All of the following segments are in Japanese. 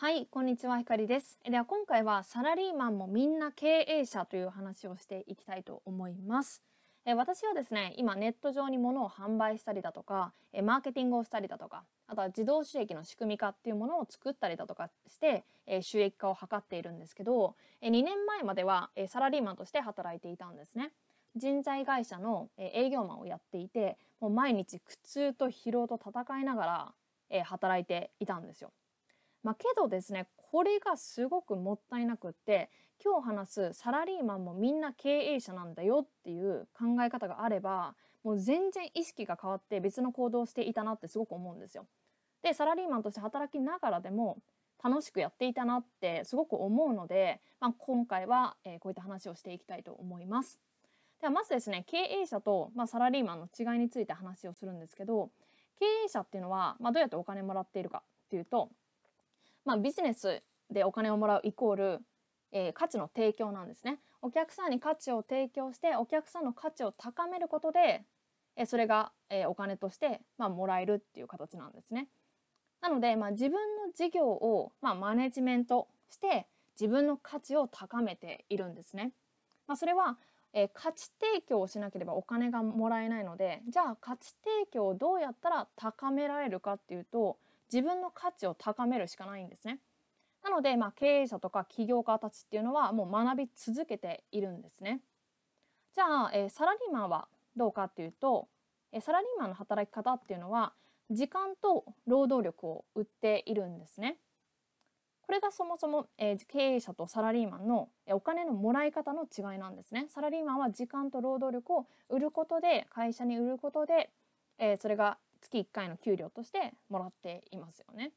はい、こんにちは、ひかりです。では今回はサラリーマンもみんな経営者という話をしていきたいと思います。え私はですね、今ネット上に物を販売したりだとか、えマーケティングをしたりだとか、あとは自動収益の仕組み化っていうものを作ったりだとかして、え収益化を図っているんですけど、え2年前までは、えサラリーマンとして働いていたんですね。人材会社の、え営業マンをやっていて、もう毎日苦痛と疲労と戦いながら、え働いていたんですよ。まあ、けどですねこれがすごくもったいなくって今日話すサラリーマンもみんな経営者なんだよっていう考え方があればもう全然意識が変わって別の行動をしていたなってすごく思うんですよ。でサラリーマンとして働きながらでも楽しくやっていたなってすごく思うので、まあ、今回は、えこういった話をしていきたいと思います。ではまずですね経営者と、まあ、サラリーマンの違いについて話をするんですけど経営者っていうのは、まあ、どうやってお金もらっているかっていうとまあ、ビジネスでお金をもらうイコール、えー、価値の提供なんですね。お客さんに価値を提供してお客さんの価値を高めることで、えー、それが、えー、お金として、まあ、もらえるっていう形なんですね。なので、まあ、自分の事業を、まあ、マネジメントして自分の価値を高めているんですね。まあ、それは、えー、価値提供をしなければお金がもらえないのでじゃあ価値提供をどうやったら高められるかっていうと自分の価値を高めるしかないんですね。なので、まあ、経営者とか起業家たちっていうのはもう学び続けているんですね。じゃあ、えー、サラリーマンはどうかっていうと、えー、サラリーマンの働き方っていうのは時間と労働力を売っているんですね。これがそもそも、えー、経営者とサラリーマンの、えお金のもらい方の違いなんですね。サラリーマンは時間と労働力を売ることで会社に売ることで、えー、それが月1回の給料としてもらっていますよね。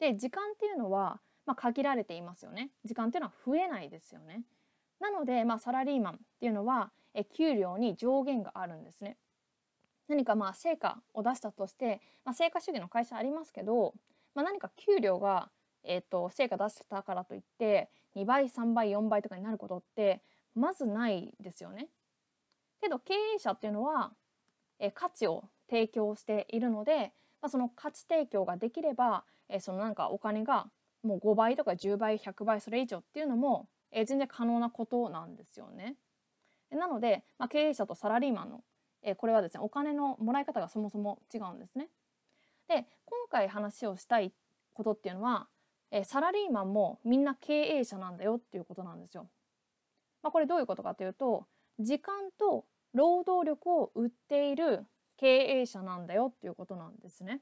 で時間っていうのは、まあ、限られていますよね。時間っていうのは増えないですよね。なので、まあ、サラリーマンっていうのはえ給料に上限があるんですね。何かまあ成果を出したとして、まあ、成果主義の会社ありますけど、まあ、何か給料が、えーと、成果出したからといって2倍3倍4倍とかになることってまずないですよね。けど経営者っていうのはえ価値を提供しているので、まあ、その価値提供ができれば、えー、そのなんかお金がもう5倍とか10倍100倍それ以上っていうのも、えー、全然可能なことなんですよね。なので、まあ、経営者とサラリーマンの、えー、これはですねお金のもらい方がそもそも違うんですね。で今回話をしたいことっていうのは、えー、サラリーマンもみんな経営者なんだよっていうことなんですよ。まあ、これどういうことかというと時間と労働力を売っている経営者なんだよっていうことなんですね。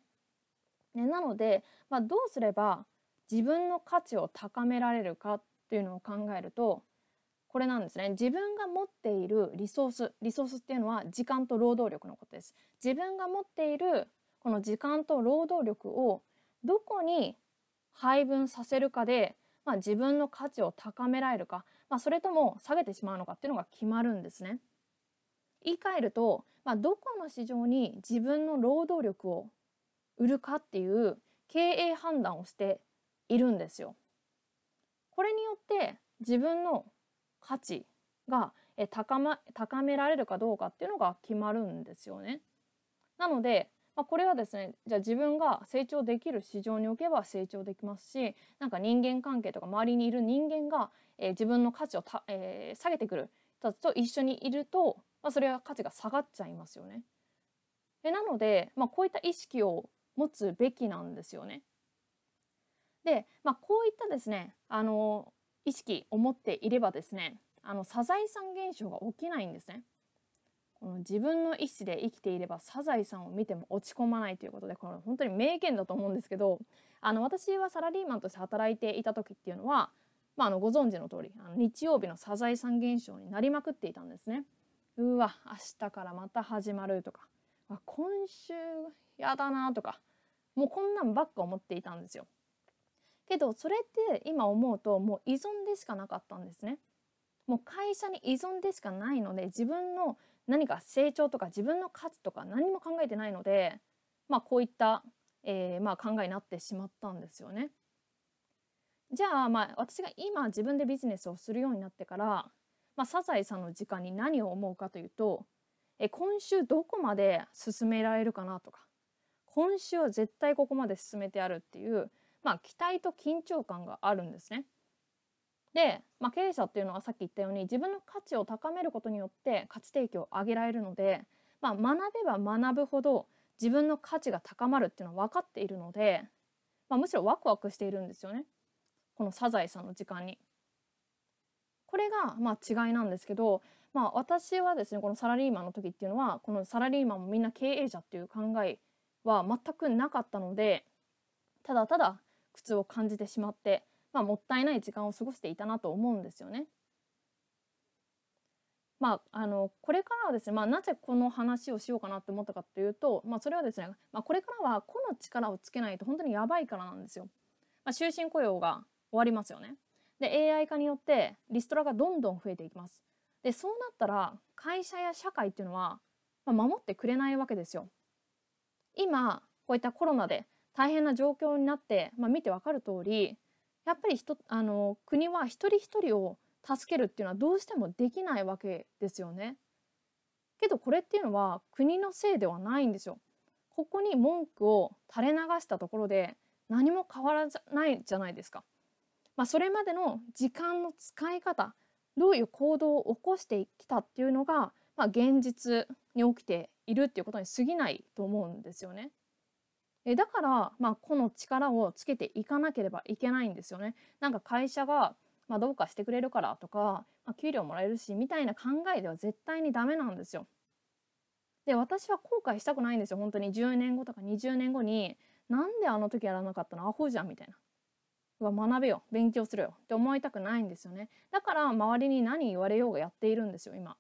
ねなので、まあ、どうすれば自分の価値を高められるかっていうのを考えるとこれなんですね自分が持っているリソースリソースっていうのは時間と労働力のことです自分が持っているこの時間と労働力をどこに配分させるかで、まあ、自分の価値を高められるか、まあ、それとも下げてしまうのかっていうのが決まるんですね言い換えるとまあ、どこの市場に自分の労働力を売るかっていう経営判断をしているんですよ。これによって自分の価値が高,、ま、高められるかどうかっていうのが決まるんですよね。なので、まあ、これはですねじゃあ自分が成長できる市場に置けば成長できますしなんか人間関係とか周りにいる人間が、えー、自分の価値をた、えー、下げてくる人たちと一緒にいるとまあ、それは価値が下がっちゃいますよね。えなので、まあ、こういった意識を持つべきなんですよね。で、まあ、こういったですねあの意識を持っていればですねあのサザエさん現象が起きないんですね。この自分の意思で生きていればサザエさんを見ても落ち込まないということでこれ本当に名言だと思うんですけどあの私はサラリーマンとして働いていた時っていうのは、まあ、あのご存知の通りあり日曜日のサザエさん現象になりまくっていたんですね。うわ明日からまた始まるとか今週やだなとかもうこんなんばっか思っていたんですよ。けどそれって今思うともう依存でしかなかったんですね。もう会社に依存でしかないので自分の何か成長とか自分の価値とか何も考えてないのでまあこういった、えー、まあ考えになってしまったんですよね。じゃあまあ私が今自分でビジネスをするようになってからまあ、サザエさんの時間に何を思うかというとえ今週どこまで進められるかなとか今週は絶対ここまで進めてやるっていう、まあ、期待と緊張感があるんですね。で、まあ、経営者っていうのはさっき言ったように自分の価値を高めることによって価値提供を上げられるので、まあ、学べば学ぶほど自分の価値が高まるっていうのは分かっているので、まあ、むしろワクワクしているんですよねこのサザエさんの時間に。これがまあ違いなんですけど、まあ、私はですねこのサラリーマンの時っていうのはこのサラリーマンもみんな経営者っていう考えは全くなかったのでただただ苦痛を感じてしまって、まあ、もったいない時間を過ごしていたなと思うんですよね。まあ、あのこれからはですね、まあ、なぜこの話をしようかなって思ったかというと、まあ、それはですね、まあ、これからは個の力をつけないと本当にやばいからなんですよ。まあ、終身雇用が終わりますよね。で AI 化によってリストラがどんどん増えていきます。でそうなったら会社や社会っていうのは、まあ、守ってくれないわけですよ。今こういったコロナで大変な状況になって、まあ、見てわかる通りやっぱり人あの国は一人一人を助けるっていうのはどうしてもできないわけですよね。けどこれっていうのは国のせいではないんですよ。ここに文句を垂れ流したところで何も変わらないじゃないですか。まあ、それまでの時間の使い方どういう行動を起こしてきたっていうのが、まあ、現実に起きているっていうことに過ぎないと思うんですよね。えだから、まあ、この力をつけていかなければいけないんですよね。なんか会社が、まあ、どうかしてくれるからとか、まあ、給料もらえるしみたいな考えでは絶対にダメなんですよ。で私は後悔したくないんですよ本当に10年後とか20年後になんであの時やらなかったのアホじゃんみたいなう学べよ勉強するよって思いたくないんですよねだから周りに何言われようがやっているんですよ今。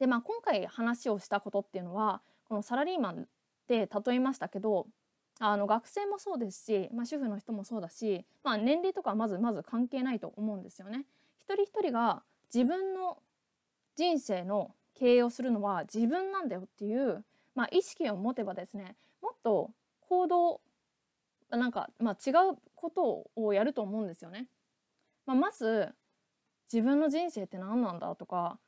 でまあ今回話をしたことっていうのはこのサラリーマンで例えましたけどあの学生もそうですし、まあ、主婦の人もそうだし、まあ、年齢とかまずまず関係ないと思うんですよね。一人一人が自分の人生の経営をするのは自分なんだよっていう、まあ、意識を持てばですねもっと行動なんか、まあ、違うことをやると思うんですよね。まあ、まず自分の人生って何なんだとか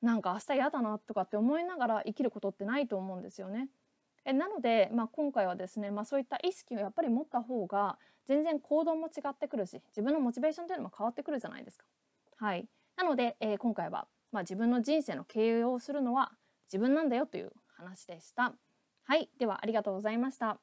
なんか明日嫌だなとかって思いながら生きることってないと思うんですよね。えなので、まあ、今回はですね、まあ、そういった意識をやっぱり持った方が全然行動も違ってくるし自分のモチベーションというのも変わってくるじゃないですか。はい、なので、えー、今回は、まあ、自分の人生の経営をするのは自分なんだよという話でした。はい、ではありがとうございました。